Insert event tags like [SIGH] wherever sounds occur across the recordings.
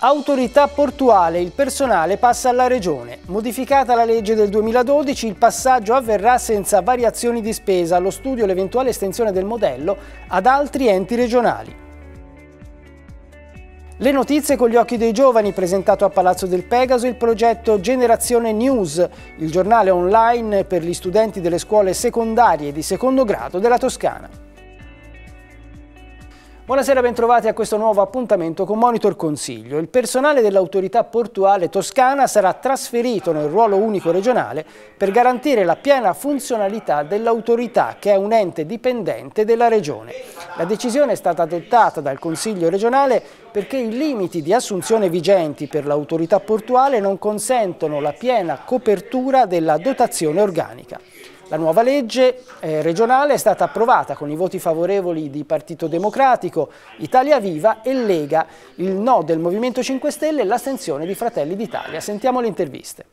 Autorità portuale, il personale passa alla Regione. Modificata la legge del 2012, il passaggio avverrà senza variazioni di spesa, allo studio l'eventuale estensione del modello ad altri enti regionali. Le notizie con gli occhi dei giovani, presentato a Palazzo del Pegaso il progetto Generazione News, il giornale online per gli studenti delle scuole secondarie di secondo grado della Toscana. Buonasera, bentrovati a questo nuovo appuntamento con Monitor Consiglio. Il personale dell'autorità portuale toscana sarà trasferito nel ruolo unico regionale per garantire la piena funzionalità dell'autorità che è un ente dipendente della regione. La decisione è stata adottata dal Consiglio regionale perché i limiti di assunzione vigenti per l'autorità portuale non consentono la piena copertura della dotazione organica. La nuova legge eh, regionale è stata approvata con i voti favorevoli di Partito Democratico, Italia Viva e Lega, il no del Movimento 5 Stelle e l'astensione di Fratelli d'Italia. Sentiamo le interviste.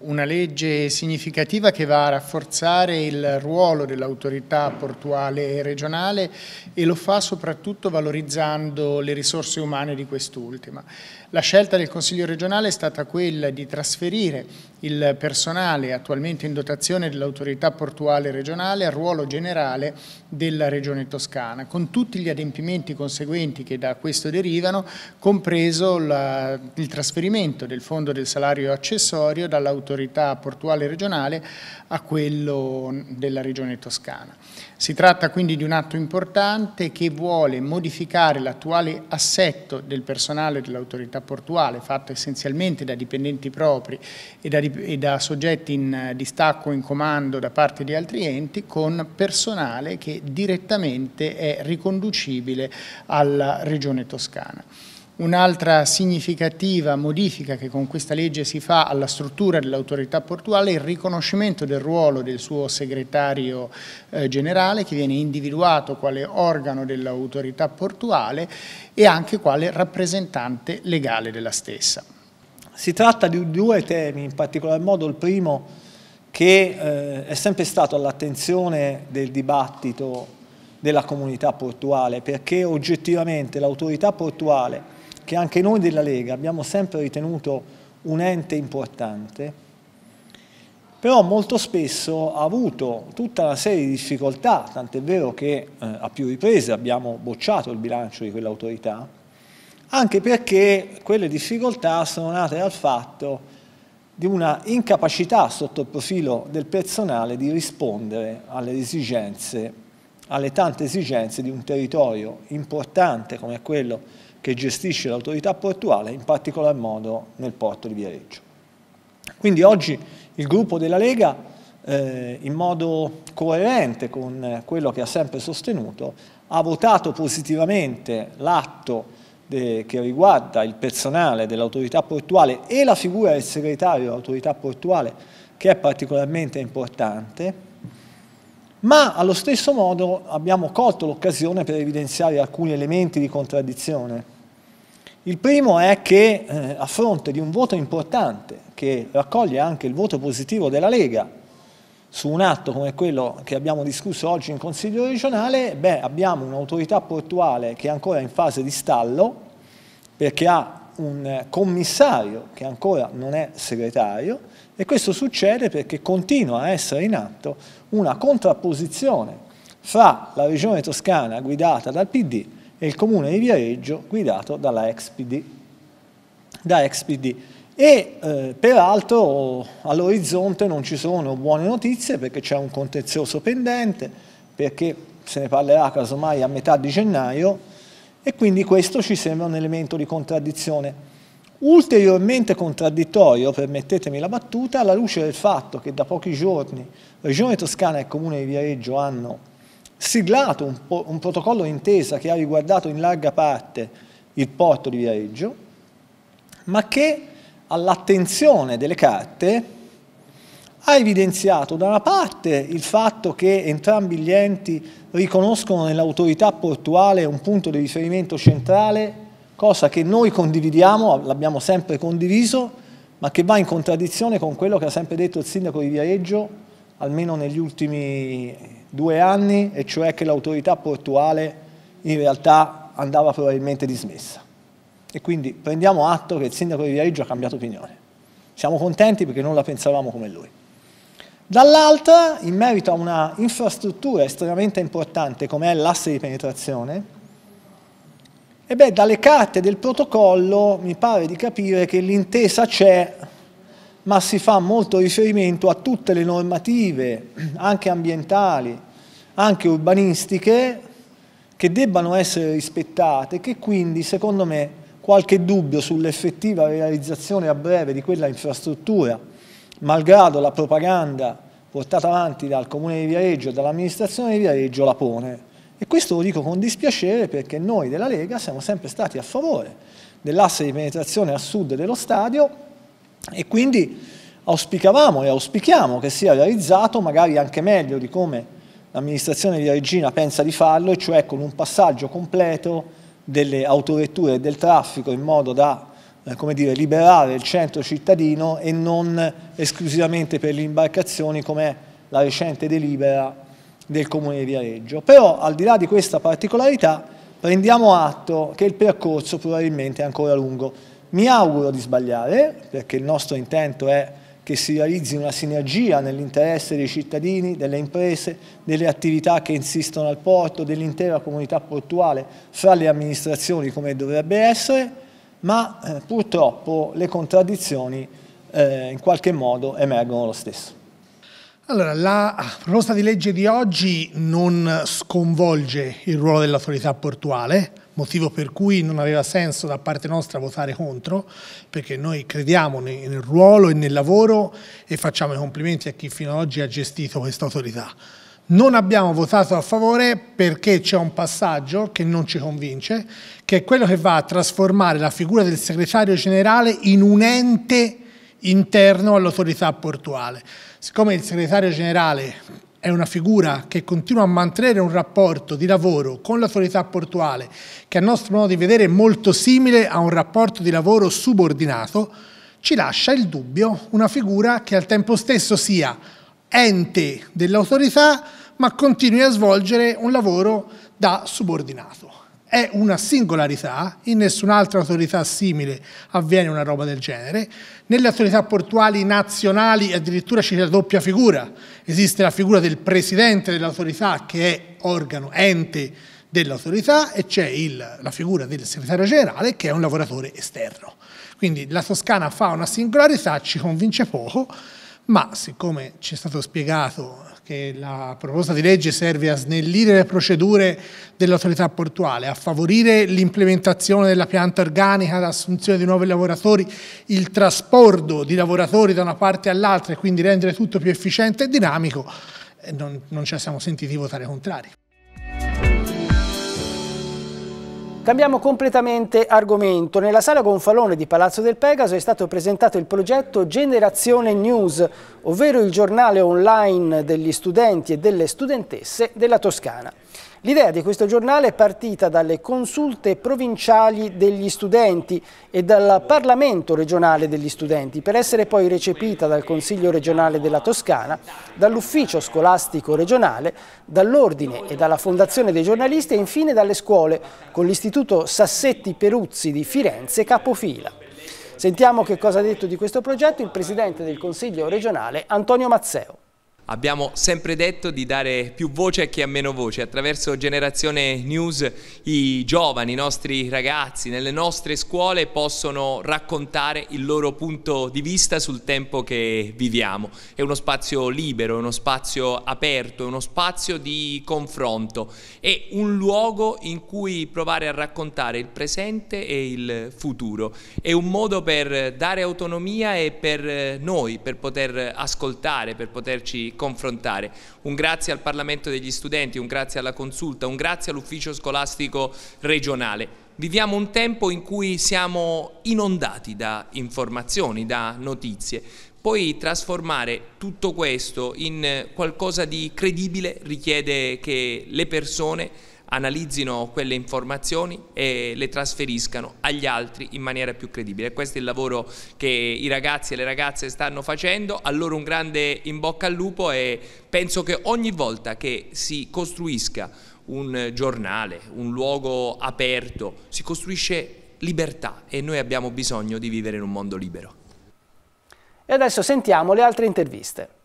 Una legge significativa che va a rafforzare il ruolo dell'autorità portuale regionale e lo fa soprattutto valorizzando le risorse umane di quest'ultima. La scelta del Consiglio regionale è stata quella di trasferire il personale attualmente in dotazione dell'autorità portuale regionale al ruolo generale della Regione Toscana, con tutti gli adempimenti conseguenti che da questo derivano, compreso la, il trasferimento del fondo del salario accessorio dall'autorità portuale regionale a quello della Regione Toscana. Si tratta quindi di un atto importante che vuole modificare l'attuale assetto del personale dell'autorità portuale fatto essenzialmente da dipendenti propri e da, e da soggetti in eh, distacco o in comando da parte di altri enti con personale che direttamente è riconducibile alla regione toscana. Un'altra significativa modifica che con questa legge si fa alla struttura dell'autorità portuale è il riconoscimento del ruolo del suo segretario eh, generale che viene individuato quale organo dell'autorità portuale e anche quale rappresentante legale della stessa. Si tratta di due temi, in particolar modo il primo che eh, è sempre stato all'attenzione del dibattito della comunità portuale perché oggettivamente l'autorità portuale che anche noi della Lega abbiamo sempre ritenuto un ente importante, però molto spesso ha avuto tutta una serie di difficoltà, tant'è vero che eh, a più riprese abbiamo bocciato il bilancio di quell'autorità, anche perché quelle difficoltà sono nate dal fatto di una incapacità sotto il profilo del personale di rispondere alle esigenze, alle tante esigenze di un territorio importante come quello che gestisce l'autorità portuale, in particolar modo nel porto di Viareggio. Quindi oggi il gruppo della Lega, eh, in modo coerente con quello che ha sempre sostenuto, ha votato positivamente l'atto che riguarda il personale dell'autorità portuale e la figura del segretario dell'autorità portuale, che è particolarmente importante, ma allo stesso modo abbiamo colto l'occasione per evidenziare alcuni elementi di contraddizione. Il primo è che eh, a fronte di un voto importante che raccoglie anche il voto positivo della Lega su un atto come quello che abbiamo discusso oggi in Consiglio regionale, beh, abbiamo un'autorità portuale che è ancora in fase di stallo perché ha un commissario che ancora non è segretario e questo succede perché continua a essere in atto una contrapposizione fra la regione toscana guidata dal PD e il comune di Viareggio guidato dalla ex PD. Da ex PD. E eh, peraltro all'orizzonte non ci sono buone notizie perché c'è un contenzioso pendente, perché se ne parlerà casomai a metà di gennaio, e quindi questo ci sembra un elemento di contraddizione. Ulteriormente contraddittorio, permettetemi la battuta, alla luce del fatto che da pochi giorni Regione Toscana e Comune di Viareggio hanno siglato un, un protocollo d'intesa che ha riguardato in larga parte il porto di Viareggio, ma che all'attenzione delle carte ha evidenziato da una parte il fatto che entrambi gli enti riconoscono nell'autorità portuale un punto di riferimento centrale, cosa che noi condividiamo, l'abbiamo sempre condiviso, ma che va in contraddizione con quello che ha sempre detto il sindaco di Viareggio, almeno negli ultimi due anni, e cioè che l'autorità portuale in realtà andava probabilmente dismessa. E quindi prendiamo atto che il sindaco di Viareggio ha cambiato opinione. Siamo contenti perché non la pensavamo come lui. Dall'altra, in merito a una infrastruttura estremamente importante come è l'asse di penetrazione, e beh, dalle carte del protocollo mi pare di capire che l'intesa c'è, ma si fa molto riferimento a tutte le normative, anche ambientali, anche urbanistiche, che debbano essere rispettate, che quindi, secondo me, qualche dubbio sull'effettiva realizzazione a breve di quella infrastruttura malgrado la propaganda portata avanti dal Comune di Viareggio e dall'amministrazione di Viareggio la pone. E questo lo dico con dispiacere perché noi della Lega siamo sempre stati a favore dell'asse di penetrazione a sud dello stadio e quindi auspicavamo e auspichiamo che sia realizzato magari anche meglio di come l'amministrazione di Regina pensa di farlo, e cioè con un passaggio completo delle autovetture e del traffico in modo da eh, come dire, liberare il centro cittadino e non esclusivamente per le imbarcazioni come la recente delibera del Comune di Viareggio. Però al di là di questa particolarità prendiamo atto che il percorso probabilmente è ancora lungo. Mi auguro di sbagliare, perché il nostro intento è che si realizzi una sinergia nell'interesse dei cittadini, delle imprese, delle attività che insistono al porto, dell'intera comunità portuale fra le amministrazioni come dovrebbe essere, ma eh, purtroppo le contraddizioni eh, in qualche modo emergono lo stesso. Allora, la proposta di legge di oggi non sconvolge il ruolo dell'autorità portuale, motivo per cui non aveva senso da parte nostra votare contro, perché noi crediamo nel ruolo e nel lavoro e facciamo i complimenti a chi fino ad oggi ha gestito questa autorità. Non abbiamo votato a favore perché c'è un passaggio che non ci convince, che è quello che va a trasformare la figura del segretario generale in un ente interno all'autorità portuale. Siccome il segretario generale è una figura che continua a mantenere un rapporto di lavoro con l'autorità portuale che a nostro modo di vedere è molto simile a un rapporto di lavoro subordinato, ci lascia il dubbio una figura che al tempo stesso sia ente dell'autorità ma continui a svolgere un lavoro da subordinato. È una singolarità, in nessun'altra autorità simile avviene una roba del genere. Nelle autorità portuali nazionali addirittura c'è la doppia figura. Esiste la figura del presidente dell'autorità che è organo, ente dell'autorità e c'è la figura del segretario generale che è un lavoratore esterno. Quindi la Toscana fa una singolarità, ci convince poco, ma siccome ci è stato spiegato che la proposta di legge serve a snellire le procedure dell'autorità portuale, a favorire l'implementazione della pianta organica, l'assunzione di nuovi lavoratori, il trasporto di lavoratori da una parte all'altra e quindi rendere tutto più efficiente e dinamico, non, non ci siamo sentiti votare contrari. Cambiamo completamente argomento. Nella sala Gonfalone di Palazzo del Pegaso è stato presentato il progetto Generazione News, ovvero il giornale online degli studenti e delle studentesse della Toscana. L'idea di questo giornale è partita dalle consulte provinciali degli studenti e dal Parlamento regionale degli studenti per essere poi recepita dal Consiglio regionale della Toscana, dall'ufficio scolastico regionale, dall'Ordine e dalla Fondazione dei giornalisti e infine dalle scuole con l'Istituto Sassetti Peruzzi di Firenze capofila. Sentiamo che cosa ha detto di questo progetto il Presidente del Consiglio regionale Antonio Mazzeo. Abbiamo sempre detto di dare più voce a chi ha meno voce, attraverso Generazione News i giovani, i nostri ragazzi nelle nostre scuole possono raccontare il loro punto di vista sul tempo che viviamo. È uno spazio libero, è uno spazio aperto, è uno spazio di confronto, è un luogo in cui provare a raccontare il presente e il futuro. È un modo per dare autonomia e per noi, per poter ascoltare, per poterci confrontare. Un grazie al Parlamento degli studenti, un grazie alla Consulta, un grazie all'Ufficio scolastico regionale. Viviamo un tempo in cui siamo inondati da informazioni, da notizie. Poi trasformare tutto questo in qualcosa di credibile richiede che le persone analizzino quelle informazioni e le trasferiscano agli altri in maniera più credibile. Questo è il lavoro che i ragazzi e le ragazze stanno facendo, a loro un grande in bocca al lupo e penso che ogni volta che si costruisca un giornale, un luogo aperto, si costruisce libertà e noi abbiamo bisogno di vivere in un mondo libero. E adesso sentiamo le altre interviste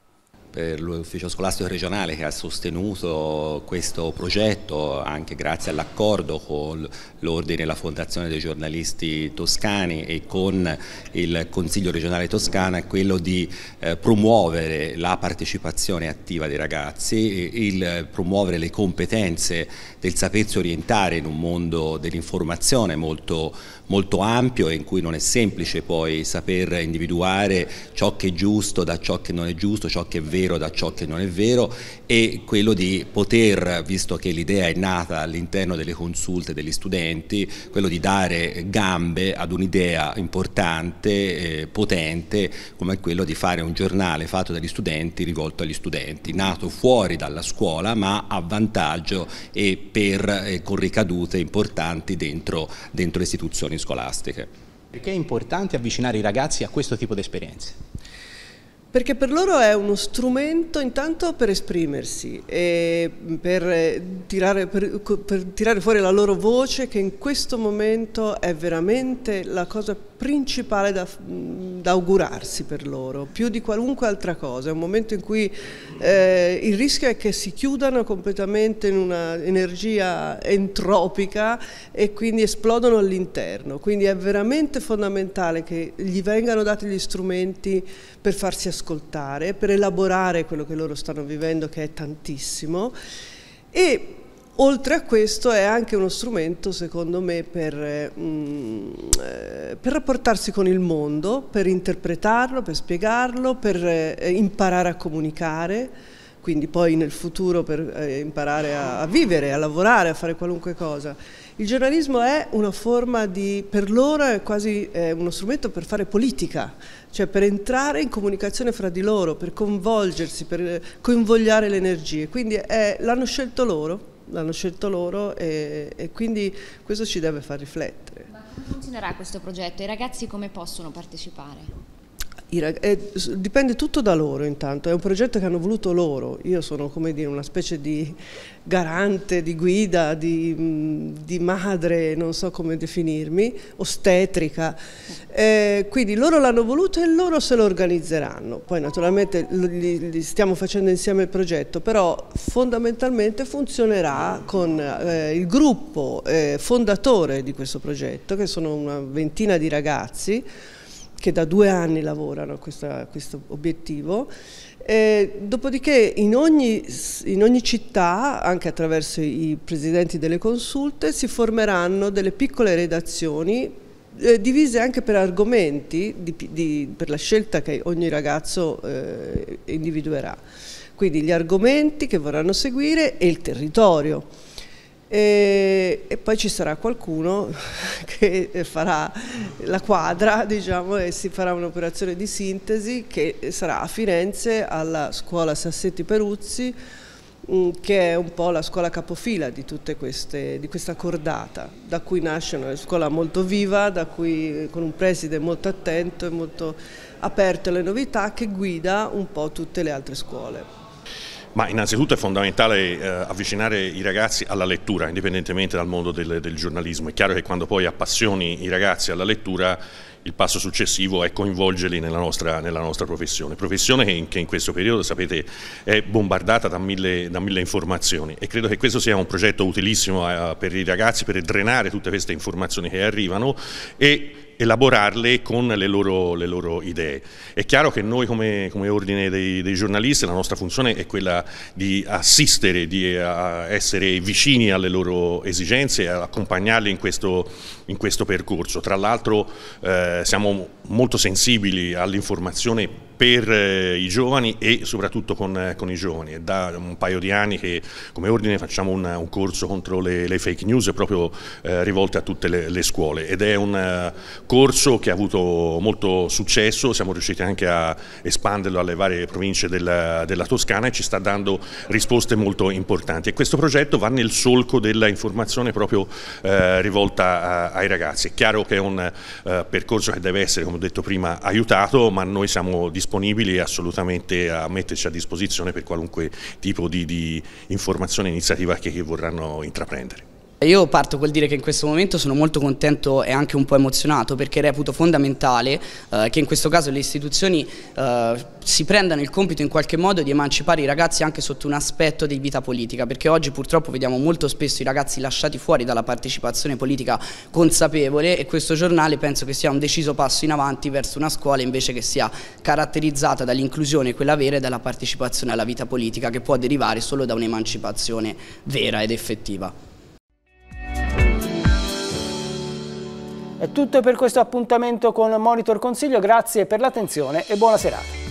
per l'ufficio scolastico regionale che ha sostenuto questo progetto anche grazie all'accordo con l'Ordine e la Fondazione dei giornalisti toscani e con il Consiglio regionale toscana è quello di eh, promuovere la partecipazione attiva dei ragazzi, il, promuovere le competenze del sapersi orientare in un mondo dell'informazione molto, molto ampio e in cui non è semplice poi saper individuare ciò che è giusto da ciò che non è giusto, ciò che è vero vero da ciò che non è vero e quello di poter, visto che l'idea è nata all'interno delle consulte degli studenti, quello di dare gambe ad un'idea importante, eh, potente, come quello di fare un giornale fatto dagli studenti rivolto agli studenti, nato fuori dalla scuola ma a vantaggio e per, eh, con ricadute importanti dentro, dentro le istituzioni scolastiche. Perché è importante avvicinare i ragazzi a questo tipo di esperienze? perché per loro è uno strumento intanto per esprimersi e mm, per eh, tirare, per, per tirare fuori la loro voce che in questo momento è veramente la cosa più principale da, da, augurarsi per loro, più di qualunque altra cosa. È un momento in cui eh, il rischio è che si chiudano completamente in un'energia entropica e quindi esplodono all'interno. Quindi è veramente fondamentale che gli vengano dati gli strumenti per farsi ascoltare, per elaborare quello che loro stanno vivendo, che è tantissimo. E Oltre a questo è anche uno strumento, secondo me, per, eh, per, rapportarsi con il mondo, per interpretarlo, per spiegarlo, per eh, imparare a comunicare, quindi poi nel futuro per eh, imparare a, a vivere, a lavorare, a fare qualunque cosa. Il giornalismo è una forma di, per loro è quasi uno strumento per fare politica, cioè per entrare in comunicazione fra di loro, per coinvolgersi, per coinvogliare le energie, quindi l'hanno scelto loro l'hanno scelto loro e, e, quindi questo ci deve far riflettere. Ma come funzionerà questo progetto? I ragazzi come possono partecipare? Eh, dipende tutto da loro intanto, è un progetto che hanno voluto loro, io sono come dire una specie di garante, di guida, di, di madre, non so come definirmi, ostetrica, eh, quindi loro l'hanno voluto e loro se lo organizzeranno, poi naturalmente li, li stiamo facendo insieme il progetto, però fondamentalmente funzionerà con eh, il gruppo eh, fondatore di questo progetto, che sono una ventina di ragazzi, che da due anni lavorano a, questa, a questo obiettivo. E eh, dopodiché in ogni, in ogni, città, anche attraverso i presidenti delle consulte, si formeranno delle piccole redazioni eh, divise anche per argomenti, di, di, per la scelta che ogni ragazzo eh, individuerà. Quindi gli argomenti che vorranno seguire e il territorio e, e, poi ci sarà qualcuno [LAUGHS] che eh, farà la quadra [LAUGHS] diciamo, e si farà un'operazione di sintesi che sarà a Firenze alla scuola Sassetti Peruzzi mm, che è un po' la scuola capofila di, queste, di questa cordata, da cui nasce una scuola molto viva, cui, eh, con un preside molto attento e molto aperto alle novità che guida un po' tutte le altre scuole. Ma innanzitutto è fondamentale eh, avvicinare i ragazzi alla lettura, indipendentemente dal mondo del, del, giornalismo. È chiaro che quando poi appassioni i ragazzi alla lettura, il passo successivo è coinvolgerli nella nostra, nella nostra professione. Professione che in, che in, questo periodo, sapete, è bombardata da mille, da mille, informazioni e credo che questo sia un progetto utilissimo eh, per i ragazzi per drenare tutte queste informazioni che arrivano e elaborarle con le loro, le loro, idee. È chiaro che noi come, come ordine dei, dei, giornalisti la nostra funzione è quella di assistere, di essere vicini alle loro esigenze e accompagnarli in questo, in questo percorso. Tra l'altro eh, siamo molto sensibili all'informazione per eh, i giovani e soprattutto con, eh, con, i giovani. È da un paio di anni che come ordine facciamo un, un corso contro le, le, fake news proprio eh, rivolte a tutte le, le, scuole ed è un uh, corso che ha avuto molto successo, siamo riusciti anche a espanderlo alle varie province della, della Toscana e ci sta dando risposte molto importanti e questo progetto va nel solco dell'informazione proprio uh, rivolta a, ai ragazzi. È chiaro che è un uh, percorso che deve essere, come abbiamo detto prima, aiutato, ma noi siamo disponibili assolutamente a metterci a disposizione per qualunque tipo di, di informazione e iniziativa che, che vorranno intraprendere io parto col dire che in questo momento sono molto contento e anche un po' emozionato perché reputo fondamentale eh, che in questo caso le istituzioni eh, si prendano il compito in qualche modo di emancipare i ragazzi anche sotto un aspetto di vita politica perché oggi purtroppo vediamo molto spesso i ragazzi lasciati fuori dalla partecipazione politica consapevole e questo giornale penso che sia un deciso passo in avanti verso una scuola invece che sia caratterizzata dall'inclusione quella vera e dalla partecipazione alla vita politica che può derivare solo da un'emancipazione vera ed effettiva. È tutto per questo appuntamento con Monitor Consiglio, grazie per l'attenzione e buona serata.